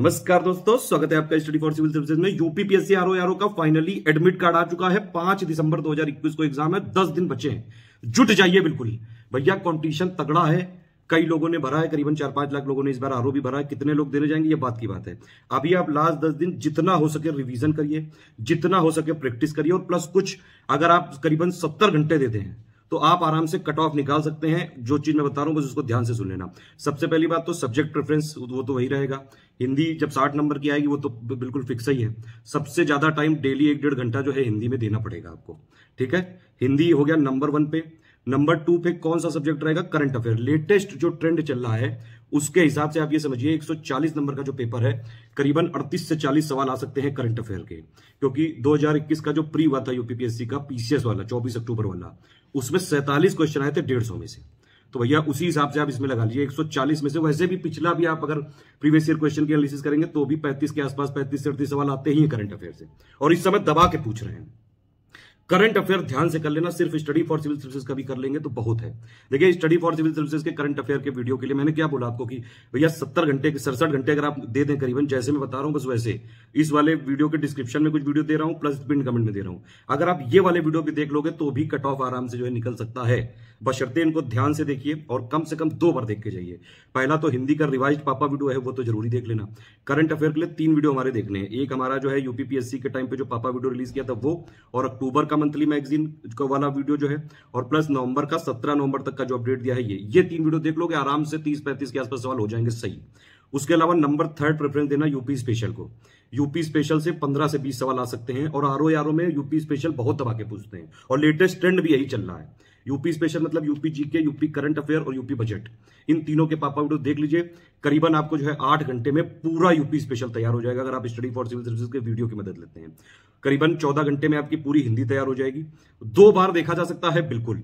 नमस्कार दोस्तों स्वागत है आपका स्टडी फॉर सिविल सर्विसेज में यूपीपीएससी आरओ आरओ का फाइनली एडमिट कार्ड आ चुका है पांच दिसंबर 2021 को एग्जाम है दस दिन बचे हैं जुट जाइए बिल्कुल भैया कंपटीशन तगड़ा है कई लोगों ने भरा है करीबन चार पांच लाख लोगों ने इस बार आरओ भी भरा है कितने लोग देने जाएंगे ये बात की बात है अभी आप लास्ट दस दिन जितना हो सके रिवीजन करिए जितना हो सके प्रैक्टिस करिए और प्लस कुछ अगर आप करीबन सत्तर घंटे देते हैं तो आप आराम से कट ऑफ निकाल सकते हैं जो चीज़ मैं बता रहा हूँ बस उसको ध्यान से सुन लेना सबसे पहली बात तो सब्जेक्ट प्रेफरेंस वो तो वही रहेगा हिंदी जब साठ नंबर की आएगी वो तो बिल्कुल फिक्स ही है सबसे ज़्यादा टाइम डेली एक डेढ़ घंटा जो है हिंदी में देना पड़ेगा आपको ठीक है हिंदी हो गया नंबर वन पे नंबर टू पे कौन सा सब्जेक्ट रहेगा करंट अफेयर लेटेस्ट जो ट्रेंड चल रहा है उसके हिसाब से आप ये समझिए 140 नंबर का जो पेपर है करीबन 38 से 40 सवाल आ सकते हैं करंट अफेयर के क्योंकि 2021 का जो प्री हुआ था यूपीपीएससी का पीसीएस वाला 24 अक्टूबर वाला उसमें सैतालीस क्वेश्चन आए थे डेढ़ में से तो भैया उसी हिसाब से आप इसमें लगा लीजिए 140 में से वैसे भी पिछला भी आप अगर प्रीवियस ईयर क्वेश्चन की एनालिसिस करेंगे तो भी 35 के आसपास 35 से अड़तीस सवाल आते ही करंट अफेयर से और इस समय दबा के पूछ रहे हैं करंट अफेयर ध्यान से कर लेना सिर्फ स्टडी फॉर सिविल सर्विसेज का भी कर लेंगे तो बहुत है देखिए स्टडी फॉर सिविल सर्विसेज के करंट अफेयर के वीडियो के लिए मैंने क्या बोला आपको कि भैया सत्तर घंटे सड़सठ घंटे अगर आप दे दें करीबन जैसे मैं बता रहा हूं बस वैसे इस वाले वीडियो के डिस्क्रिप्शन में कुछ वीडियो दे रहा हूं प्लस पिन कमेंट में दे रहा हूं अगर आप ये वाले वीडियो भी देख लोगे तो भी कट ऑफ आराम से जो है निकल सकता है बशर्ते इनको ध्यान से देखिए और कम से कम दो बार देख के जाइए पहला तो हिंदी का रिवाइज पापा वीडियो है वो तो जरूरी देख लेना करंट अफेयर के लिए तीन वीडियो हमारे देखने हैं एक हमारा जो है यूपीपीएससी के टाइम पे जो पापा वीडियो रिलीज किया था वो और अक्टूबर का मंथली मैगजीन का वाला वीडियो जो है और प्लस नवंबर का सत्रह नवंबर तक का जो अपडेट दिया है ये ये तीन वीडियो देख लोगे आराम से तीस पैंतीस के आसपास सवाल हो जाएंगे सही उसके अलावा नंबर थर्ड प्रेफरेंस देना यूपी स्पेशल को यूपी स्पेशल से 15 से 20 सवाल आ सकते हैं और आर ओ में यूपी स्पेशल बहुत दबा के पूछते हैं और लेटेस्ट ट्रेंड भी यही चल रहा है यूपी स्पेशल मतलब UP GK UP current affair और यूपी बजट इन तीनों के पापा वीडियो देख लीजिए करीबन आपको जो है आठ घंटे में पूरा यूपी स्पेशल तैयार हो जाएगा अगर आप स्टडी फॉर सिविल सर्विस के वीडियो की मदद लेते हैं करीबन चौदह घंटे में आपकी पूरी हिंदी तैयार हो जाएगी दो बार देखा जा सकता है बिल्कुल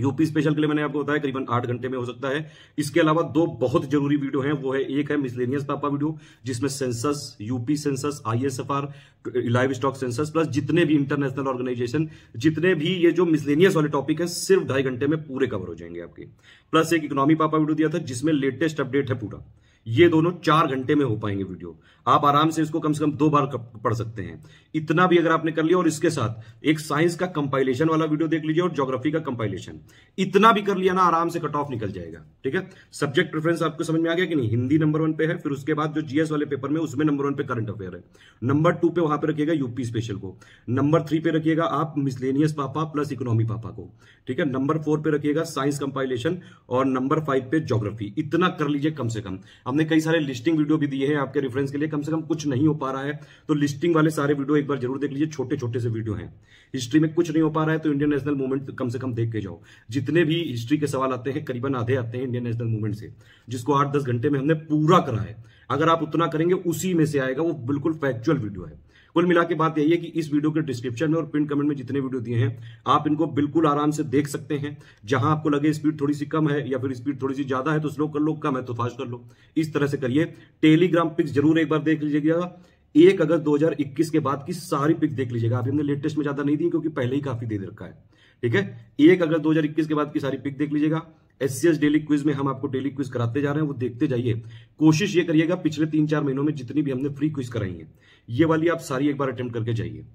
यूपी स्पेशल के लिए मैंने आपको बताया करीबन आठ घंटे में हो सकता है इसके अलावा दो बहुत जरूरी वीडियो हैं वो है एक है मिसलेनियस पापा वीडियो जिसमें census UP census ISFR live stock census plus जितने भी इंटरनेशनल ऑर्गेनाइजेशन जितने भी ये जो मिसलेनियस वाले टॉपिक है सिर्फ ढाई घंटे में पूरे कवर हो जाएंगे आपके प्लस एक इकोनॉमी पापा वीडियो दिया था जिसमें लेटेस्ट अपडेट है पूरा ये दोनों चार घंटे में हो पाएंगे वीडियो आप आराम से इसको कम से कम दो बार पढ़ सकते हैं इतना भी अगर आपने कर लिया और इसके साथ एक साइंस का कंपाइलेशन वाला वीडियो देख लीजिए और ज्योग्राफी का कंपाइलेशन इतना भी कर लिया ना आराम से कट ऑफ निकल जाएगा ठीक है सब्जेक्ट प्रेफरेंस आपको समझ में आ गया कि नहीं हिंदी नंबर वन पे है फिर उसके बाद जो जीएस वाले पेपर में उसमें नंबर वन पे करंट अफेयर है नंबर टू पे वहां पर रखिएगा यूपी स्पेशल को नंबर थ्री पे रखिएगा आप मिसलेनियस पापा प्लस इकोनॉमी पापा को ठीक है नंबर फोर पे रखिएगा साइंस कंपाइलेशन और नंबर फाइव पे ज्योग्राफी इतना कर लीजिए कम से कम आपने कई सारे लिस्टिंग वीडियो भी दिए हैं आपके रेफरेंस के लिए कम से कम कुछ नहीं हो पा रहा है तो लिस्टिंग वाले सारे वीडियो एक बार जरूर देख लीजिए छोटे छोटे से वीडियो हैं हिस्ट्री में कुछ नहीं हो पा रहा है तो इंडियन नेशनल मूवमेंट कम से कम देख के जाओ जितने भी हिस्ट्री के सवाल आते हैं करीबन आधे आते हैं इंडियन नेशनल मूवमेंट से जिसको आठ दस घंटे में हमने पूरा करा है अगर आप उतना करेंगे उसी में से आएगा वो बिल्कुल फैक्चुअल वीडियो है कुल मिला के बात यही है कि इस वीडियो के डिस्क्रिप्शन में और पिन कमेंट में जितने वीडियो दिए हैं आप इनको बिल्कुल आराम से देख सकते हैं जहां आपको लगे स्पीड थोड़ी सी कम है या फिर स्पीड थोड़ी सी ज्यादा है तो स्लो कर लो कम है तो फास्ट कर लो इस तरह से करिए टेलीग्राम पिक्स जरूर एक बार देख लीजिएगा एक अगस्त 2021 के बाद की सारी पिक देख लीजिएगा अभी हमने लेटेस्ट में ज्यादा नहीं दी क्योंकि पहले ही काफी दे रखा है ठीक है एक अगस्त 2021 के बाद की सारी पिक देख लीजिएगा एससीएस डेली क्विज में हम आपको डेली क्विज कराते जा रहे हैं वो देखते जाइए कोशिश ये करिएगा पिछले तीन चार महीनों में जितनी भी हमने फ्री क्विज कराई है ये वाली आप सारी एक बार अटेम्प्ट करके जाइए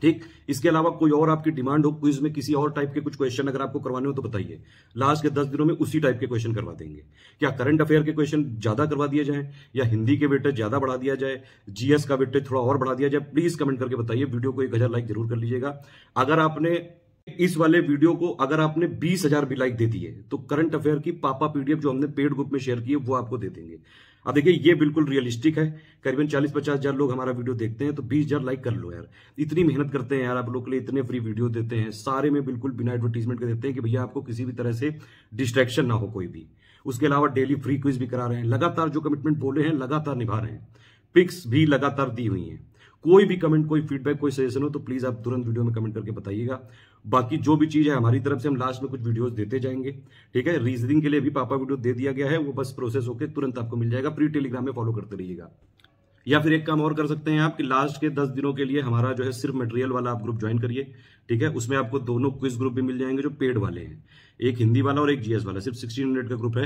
ठीक इसके अलावा कोई और आपकी डिमांड हो क्विज में किसी और टाइप के कुछ क्वेश्चन अगर आपको करवाने हो तो बताइए लास्ट के दस दिनों में उसी टाइप के क्वेश्चन करवा देंगे क्या करंट अफेयर के क्वेश्चन ज्यादा करवा दिए जाए या हिंदी के वेटेज ज्यादा बढ़ा दिया जाए जीएस का वेटेज थोड़ा और बढ़ा दिया जाए प्लीज कमेंट करके बताइए वीडियो को एक लाइक जरूर कर लीजिएगा अगर आपने इस वाले वीडियो को अगर आपने बीस हजार भी लाइक दे दिए तो करंट अफेयर की पापा पीडीएफ जो हमने पेड ग्रुप में शेयर की है वो आपको दे देंगे अब देखिए ये बिल्कुल रियलिस्टिक है करीबन चालीस पचास हजार लोग हमारा वीडियो देखते हैं तो बीस हजार लाइक कर लो यार इतनी मेहनत करते हैं यार आप लोग के लिए इतने फ्री वीडियो देते हैं सारे में बिल्कुल बिना एडवर्टीजमेंट के देते हैं कि भैया आपको किसी भी तरह से डिस्ट्रेक्शन ना हो कोई भी उसके अलावा डेली फ्री क्विज भी करा रहे हैं लगातार जो कमिटमेंट बोले हैं लगातार निभा रहे हैं पिक्स भी लगातार दी हुई है कोई भी कमेंट कोई फीडबैक कोई सजेशन हो तो प्लीज़ आप तुरंत वीडियो में कमेंट करके बताइएगा बाकी जो भी चीज़ है हमारी तरफ से हम लास्ट में कुछ वीडियोस देते जाएंगे ठीक है रीजनिंग के लिए भी पापा वीडियो दे दिया गया है वो बस प्रोसेस होकर तुरंत आपको मिल जाएगा प्री टेलीग्राम में फॉलो करते रहिएगा या फिर एक काम और कर सकते हैं आप कि लास्ट के दस दिनों के लिए हमारा जो है सिर्फ मटेरियल वाला आप ग्रुप ज्वाइन करिए ठीक है उसमें आपको दोनों क्विज ग्रुप भी मिल जाएंगे जो पेड वाले हैं एक हिंदी वाला और एक जीएस वाला सिर्फ सिक्सटीन हंड्रेड का ग्रुप है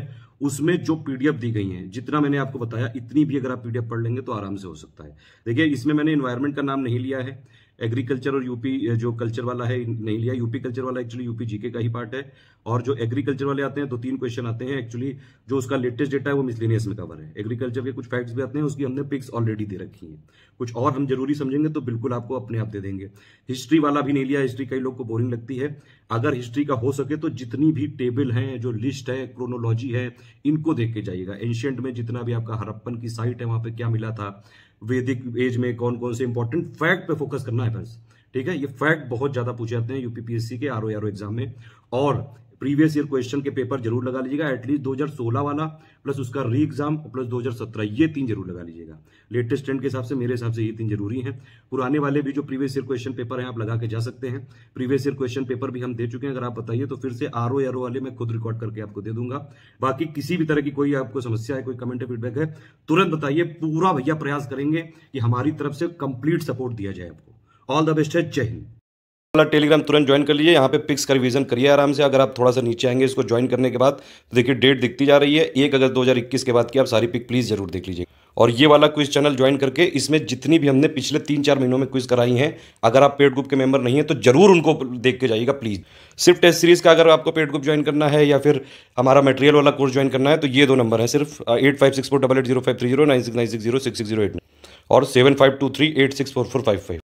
उसमें जो पीडीएफ दी गई है जितना मैंने आपको बताया इतनी भी अगर आप पीडीएफ पढ़ लेंगे तो आराम से हो सकता है देखिए इसमें मैंने इन्वायरमेंट का नाम नहीं लिया है एग्रीकल्चर और यूपी जो कल्चर वाला है नहीं लिया यूपी कल्चर वाला एक्चुअली यूपी जीके का ही पार्ट है और जो एग्रीकल्चर वाले आते हैं तो तीन क्वेश्चन आते हैं एक्चुअली जो उसका लेटेस्ट डेटा है वो मिसलिनियस में कवर है एग्रीकल्चर के कुछ फैक्ट्स भी आते हैं उसकी हमने पिक्स ऑलरेडी दे रखी है कुछ और हम जरूरी समझेंगे तो बिल्कुल आपको अपने आप दे देंगे हिस्ट्री वाला भी नहीं लिया हिस्ट्री कई लोग को बोरिंग लगती है अगर हिस्ट्री का हो सके तो जितनी भी टेबल है जो लिस्ट है क्रोनोलॉजी है इनको देख के जाइएगा एंशियंट में जितना भी आपका हरप्पन की साइट है वहां पर क्या मिला था वैदिक एज में कौन कौन से इंपॉर्टेंट फैक्ट पे फोकस करना है फ्रेंड्स ठीक है ये फैक्ट बहुत ज्यादा पूछे जाते हैं यूपीपीएससी के आर एग्जाम में और प्रीवियस ईयर क्वेश्चन के पेपर जरूर लगा लीजिएगा एटलीस्ट 2016 वाला प्लस उसका री एग्जाम प्लस 2017 ये तीन जरूर लगा लीजिएगा लेटेस्ट ट्रेंड के हिसाब से मेरे हिसाब से ये तीन जरूरी हैं पुराने वाले भी जो प्रीवियस ईयर क्वेश्चन पेपर हैं आप लगा के जा सकते हैं प्रीवियस ईयर क्वेश्चन पेपर भी हम दे चुके हैं अगर आप बताइए तो फिर से आर ओ वाले मैं खुद रिकॉर्ड करके आपको दे दूंगा बाकी किसी भी तरह की कोई आपको समस्या है कोई कमेंट फीडबैक है तुरंत बताइए पूरा भैया प्रयास करेंगे कि हमारी तरफ से कंप्लीट सपोर्ट दिया जाए आपको ऑल द बेस्ट है जय हिंद वाला टेलीग्राम तुरंत ज्वाइन कर लीजिए यहाँ पे पिक्स का रिवीजन करिए आराम से अगर आप थोड़ा सा नीचे आएंगे इसको ज्वाइन करने के बाद तो देखिए डेट दिखती जा रही है एक अगस्त 2021 के बाद की आप सारी पिक प्लीज़ जरूर देख लीजिए और ये वाला क्विज चैनल ज्वाइन करके इसमें जितनी भी हमने पिछले तीन चार महीनों में क्विज कराई हैं अगर आप पेड ग्रुप के मेंबर नहीं हैं तो जरूर उनको देख के जाइएगा प्लीज़ सिर्फ टेस्ट सीरीज़ का अगर आपको पेड ग्रुप ज्वाइन करना है या फिर हमारा मटेरियल वाला कोर्स ज्वाइन करना है तो ये दो नंबर है सिर्फ eight five six four double eight zero five three zero nine six nine six zero six zero eight और seven five two three eight six four four five five